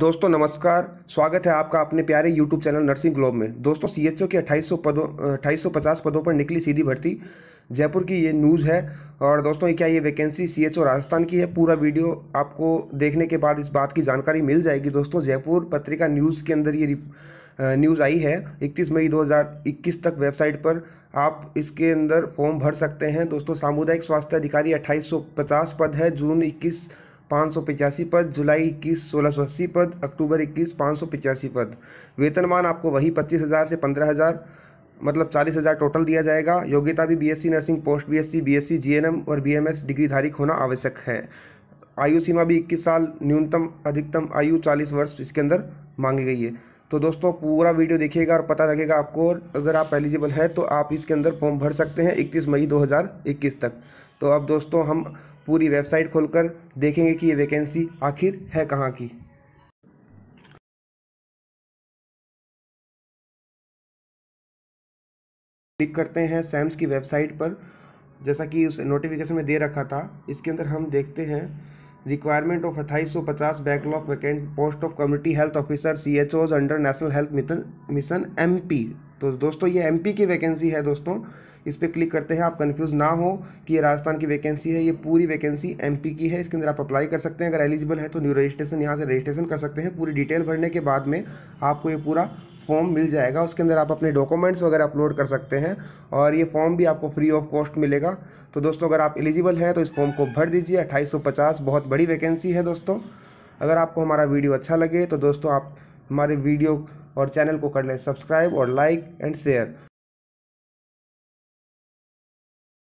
दोस्तों नमस्कार स्वागत है आपका अपने प्यारे YouTube चैनल नर्सिंग ग्लोब में दोस्तों सी एच ओ के 2800 पदों अट्ठाईस पदों पर निकली सीधी भर्ती जयपुर की ये न्यूज़ है और दोस्तों ये क्या ये vacancy C H O Rajasthan की है पूरा वीडियो आपको देखने के बाद इस बात की जानकारी मिल जाएगी दोस्तों जयपुर पत्रिका न्यूज़ के अंदर ये न्यूज़ आई है 31 मई 2021 तक वेबसाइट पर आप इसके अंदर फॉर्म भर सकते हैं दोस्तों सामुदायिक स्वास्थ्य अधिकारी 2850 पद है जून इक्कीस पाँच सौ पद जुलाई इक्कीस सोलह सौ अस्सी पद अक्टूबर इक्कीस पाँच सौ पद वेतनमान आपको वही पच्चीस हज़ार से पंद्रह हज़ार मतलब चालीस हज़ार टोटल दिया जाएगा योग्यता भी BSc nursing post BSc BSc GNM और बीएमएस डिग्री धारिक होना आवश्यक है आयु सीमा भी इक्कीस साल न्यूनतम अधिकतम आयु चालीस वर्ष इसके अंदर मांगी गई है तो दोस्तों पूरा वीडियो देखिएगा और पता लगेगा आपको अगर आप एलिजिबल है तो आप इसके अंदर फॉर्म भर सकते हैं इकतीस मई दो तक तो अब दोस्तों हम पूरी वेबसाइट खोलकर देखेंगे कि ये वैकेंसी आखिर है कहाँ की क्लिक करते हैं सैम्स की वेबसाइट पर जैसा कि उस नोटिफिकेशन में दे रखा था इसके अंदर हम देखते हैं requirement of 2850 backlog vacant post of community health officer C H Os under national health mission M P तो दोस्तों ये एमपी की वैकेंसी है दोस्तों इस पर क्लिक करते हैं आप कंफ्यूज ना हो कि ये राजस्थान की वैकेंसी है ये पूरी वैकेंसी एमपी की है इसके अंदर आप अप्लाई कर सकते हैं अगर एलिजिबल है तो न्यू रजिस्ट्रेशन यहाँ से रजिस्ट्रेशन कर सकते हैं पूरी डिटेल भरने के बाद में आपको ये पूरा फॉर्म मिल जाएगा उसके अंदर आप अपने डॉक्यूमेंट्स वगैरह अपलोड कर सकते हैं और ये फॉर्म भी आपको फ्री ऑफ कॉस्ट मिलेगा तो दोस्तों अगर आप एलिजिबल हैं तो इस फॉर्म को भर दीजिए अट्ठाईस बहुत बड़ी वैकेंसी है दोस्तों अगर आपको हमारा वीडियो अच्छा लगे तो दोस्तों आप हमारे वीडियो और चैनल को कर लें सब्सक्राइब और लाइक एंड शेयर